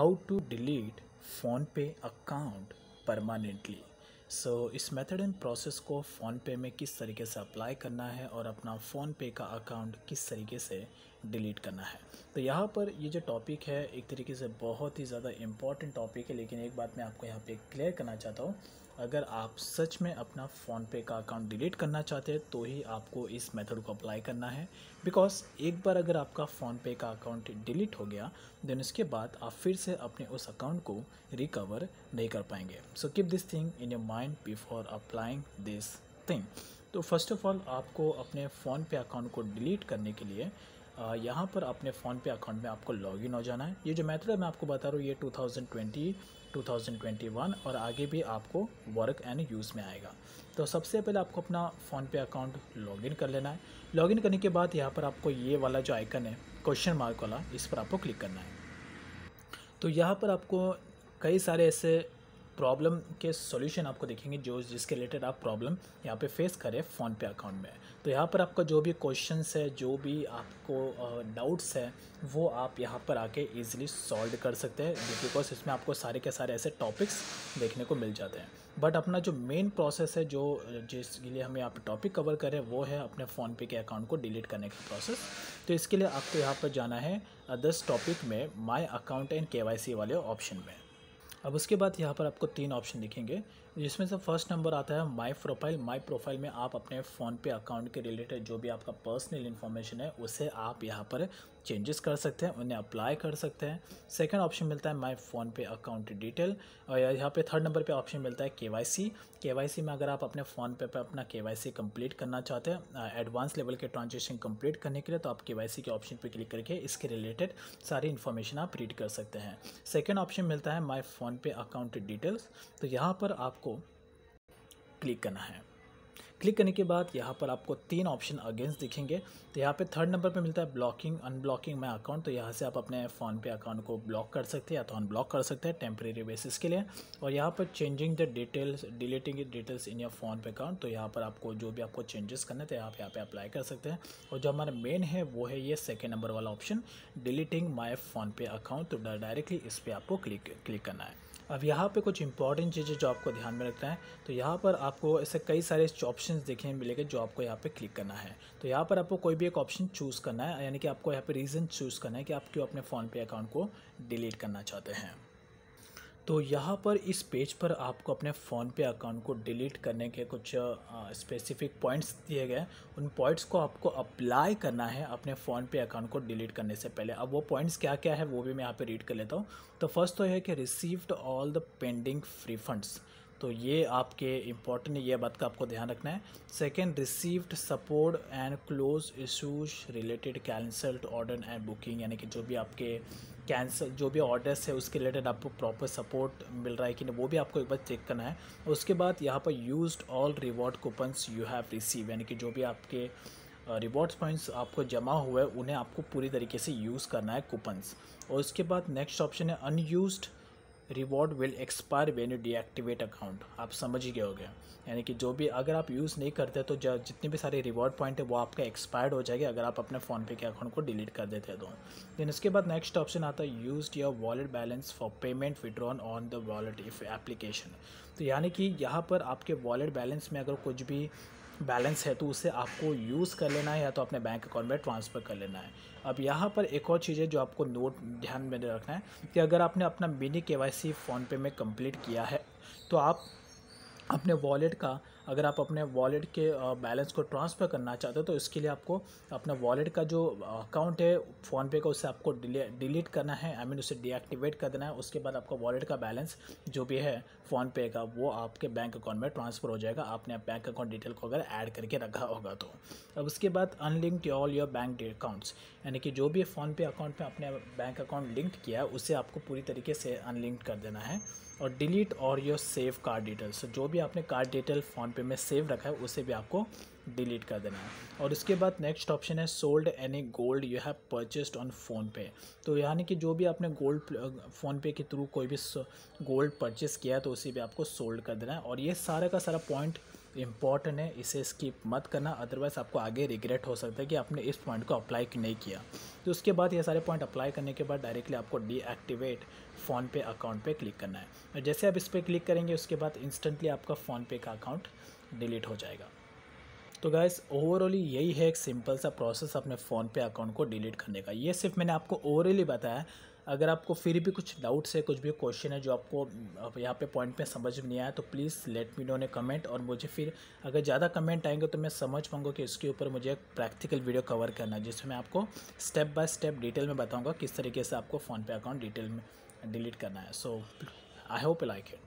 to delete PhonePe account permanently so इस method and process को PhonePe में किस तरीके से अप्लाई करना है और अपना फ़ोनपे का अकाउंट किस तरीके से डिलीट करना है तो यहाँ पर ये जो टॉपिक है एक तरीके से बहुत ही ज़्यादा इम्पॉर्टेंट टॉपिक है लेकिन एक बात मैं आपको यहाँ पे क्लियर करना चाहता हूँ अगर आप सच में अपना फ़ोनपे का अकाउंट डिलीट करना चाहते हैं तो ही आपको इस मेथड को अप्लाई करना है बिकॉज एक बार अगर आपका फ़ोनपे का अकाउंट डिलीट हो गया देन उसके बाद आप फिर से अपने उस अकाउंट को रिकवर नहीं कर पाएंगे so keep this thing in your mind before applying this thing तो फर्स्ट ऑफ ऑल आपको अपने फ़ोन पे अकाउंट को डिलीट करने के लिए यहाँ पर अपने फ़ोन पे अकाउंट में आपको लॉगिन हो जाना है ये जो मेथड मैं आपको बता रहा हूँ ये 2020 2021 और आगे भी आपको वर्क एंड यूज़ में आएगा तो सबसे पहले आपको अपना फ़ोन पे अकाउंट लॉगिन कर लेना है लॉगिन करने के बाद यहाँ पर आपको ये वाला जो आइकन है क्वेश्चन मार्क वाला इस पर आपको क्लिक करना है तो यहाँ पर आपको कई सारे ऐसे प्रॉब्लम के सॉल्यूशन आपको देखेंगे जो जिसके रिलेटेड आप प्रॉब्लम यहाँ पे फेस करें फ़ोन पे अकाउंट में तो यहाँ पर आपका जो भी क्वेश्चन है जो भी आपको डाउट्स है वो आप यहाँ पर आके ईजिली सॉल्व कर सकते हैं बिकॉज इसमें आपको सारे के सारे ऐसे टॉपिक्स देखने को मिल जाते हैं बट अपना जो मेन प्रोसेस है जो जिसके लिए हमें आप टॉपिक कवर करें वो है अपने फ़ोन पे के अकाउंट को डिलीट करने का प्रोसेस तो इसके लिए आपको यहाँ पर जाना है अदर्स टॉपिक में माई अकाउंट एंड के वाले ऑप्शन में अब उसके बाद यहाँ पर आपको तीन ऑप्शन दिखेंगे जिसमें से फर्स्ट नंबर आता है माय प्रोफाइल माय प्रोफाइल में आप अपने फ़ोन पे अकाउंट के रिलेटेड जो भी आपका पर्सनल इन्फॉर्मेशन है उसे आप यहाँ पर चेंजेस कर सकते हैं उन्हें अप्लाई कर सकते हैं सेकंड ऑप्शन मिलता है my PhonePe account detail और यहाँ पे थर्ड नंबर पे ऑप्शन मिलता है केवाईसी केवाईसी में अगर आप अपने फ़ोन पे पर अपना केवाईसी कंप्लीट करना चाहते हैं एडवांस लेवल के ट्रांजेक्शन कंप्लीट करने के लिए तो आप केवाईसी के ऑप्शन पर क्लिक करके इसके रिलेटेड सारी इन्फॉर्मेशन आप रीड कर सकते हैं सेकेंड ऑप्शन मिलता है my PhonePe account details तो यहाँ पर आपको आपको क्लिक करना है क्लिक करने के बाद यहाँ पर आपको तीन ऑप्शन अगेंस्ट दिखेंगे तो यहाँ पे थर्ड नंबर पे मिलता है ब्लॉकिंग अनब्लॉकिंग माई अकाउंट तो यहाँ से आप अपने फ़ोन पे अकाउंट को ब्लॉक कर सकते हैं या तो अनब्लॉक कर सकते हैं टेम्प्रेरी बेसिस के लिए और यहाँ पर changing the details deleting details in your PhonePe account तो यहाँ पर आपको जो भी आपको चेंजेस करने थे आप यहाँ पर अप्लाई कर सकते हैं और जो हमारा मेन है वो है ये सेकेंड नंबर वाला option deleting my PhonePe account तो डायरेक्टली इस पर आपको क्लिक क्लिक करना है अब यहाँ पे कुछ इंपॉर्टेंट चीज़ें जो आपको ध्यान में रखना है तो यहाँ पर आपको ऐसे कई सारे ऑप्शन देखने मिलेंगे जो आपको यहाँ पे क्लिक करना है तो यहाँ पर आपको कोई भी एक ऑप्शन चूज़ करना है यानी कि आपको यहाँ पर रीज़न चूज़ करना है कि आप क्यों अपने फ़ोनपे अकाउंट को डिलीट करना चाहते हैं तो यहाँ पर इस पेज पर आपको अपने फ़ोन पे अकाउंट को डिलीट करने के कुछ स्पेसिफिक पॉइंट्स दिए गए उन पॉइंट्स को आपको अप्लाई करना है अपने फ़ोन पे अकाउंट को डिलीट करने से पहले अब वो पॉइंट्स क्या क्या है वो भी मैं यहाँ पे रीड कर लेता हूँ तो फर्स्ट तो है कि received all the pending refunds तो ये आपके इम्पॉर्टेंट ये बात का आपको ध्यान रखना है second received support and close issues related cancelled order and booking यानी कि जो भी आपके कैंसल जो भी ऑर्डर्स है उसके रिलेटेड आपको प्रॉपर सपोर्ट मिल रहा है कि नहीं वो भी आपको एक बार चेक करना है उसके बाद यहाँ पर use all reward coupons you have receive यानी कि जो भी आपके रिवॉर्ड्स पॉइंट्स आपको जमा हुए उन्हें आपको पूरी तरीके से यूज़ करना है कूपन्स और उसके बाद नेक्स्ट ऑप्शन है unused reward will expire when you deactivate account आप समझ ही गए गया यानी कि जो भी अगर आप यूज़ नहीं करते तो जितने भी सारे रिवॉर्ड पॉइंट है वो आपका एक्सपायर्ड हो जाएगा अगर आप अपने फ़ोनपे के अकाउंट को डिलीट कर देते हैं तो देन इसके बाद नेक्स्ट ऑप्शन आता है use your wallet balance for payment withdrawn on the wallet if application तो यानी कि यहाँ पर आपके वॉलेट बैलेंस में अगर कुछ भी बैलेंस है तो उसे आपको यूज़ कर लेना है या तो अपने बैंक अकाउंट में ट्रांसफ़र कर लेना है अब यहाँ पर एक और चीज़ है जो आपको नोट ध्यान में रखना है कि अगर आपने अपना mini K Y C PhonePe में कम्प्लीट किया है तो आप अपने वॉलेट का अगर आप अपने वॉलेट के बैलेंस को ट्रांसफ़र करना चाहते हो तो इसके लिए आपको अपने वॉलेट का जो अकाउंट है फ़ोनपे का उसे आपको डिलीट करना है आई मीन उसे डीएक्टिवेट कर देना है उसके बाद आपका वॉलेट का बैलेंस जो भी है फ़ोनपे का वो आपके बैंक अकाउंट में ट्रांसफ़र हो जाएगा आपने बैंक अकाउंट डिटेल को अगर ऐड करके रखा होगा तो अब उसके बाद unlinked all your bank accounts यानी कि जो भी फ़ोनपे अकाउंट में अपने बैंक अकाउंट लिंक्ड किया है उसे आपको पूरी तरीके से अनलिंक्ड कर देना है और डिलीट और योर सेव कार्ड डिटेल्स जो भी आपने कार्ड डिटेल फ़ोन पे में सेव रखा है उसे भी आपको डिलीट कर देना है और इसके बाद नेक्स्ट ऑप्शन है sold any gold you have purchased on PhonePe तो यानी कि जो भी आपने गोल्ड फ़ोन पे के थ्रू कोई भी गोल्ड परचेस किया है तो उसे भी आपको सोल्ड कर देना है और ये सारा का सारा पॉइंट इम्पॉर्टेंट है इसे स्किप मत करना अदरवाइज़ आपको आगे रिग्रेट हो सकता है कि आपने इस पॉइंट को अप्लाई नहीं किया तो उसके बाद ये सारे पॉइंट अप्लाई करने के बाद डायरेक्टली आपको डीएक्टिवेट फ़ोन पे अकाउंट पे क्लिक करना है और जैसे आप इस पर क्लिक करेंगे उसके बाद इंस्टेंटली आपका फ़ोन पे का अकाउंट डिलीट हो जाएगा तो गाइस ओवरऑली यही है एक सिंपल सा प्रोसेस अपने फ़ोन पे अकाउंट को डिलीट करने का ये सिर्फ मैंने आपको ओवरऑली बताया अगर आपको फिर भी कुछ डाउट्स है कुछ भी क्वेश्चन है जो आपको यहाँ पे पॉइंट पे समझ में नहीं आया तो प्लीज़ लेट मी नो ने कमेंट और मुझे फिर अगर ज़्यादा कमेंट आएंगे तो मैं समझ पाऊँगा कि इसके ऊपर मुझे एक प्रैक्टिकल वीडियो कवर करना है जिसमें मैं आपको स्टेप बाय स्टेप डिटेल में बताऊँगा किस तरीके से आपको फ़ोनपे अकाउंट डिटेल में डिलीट करना है so I hope like it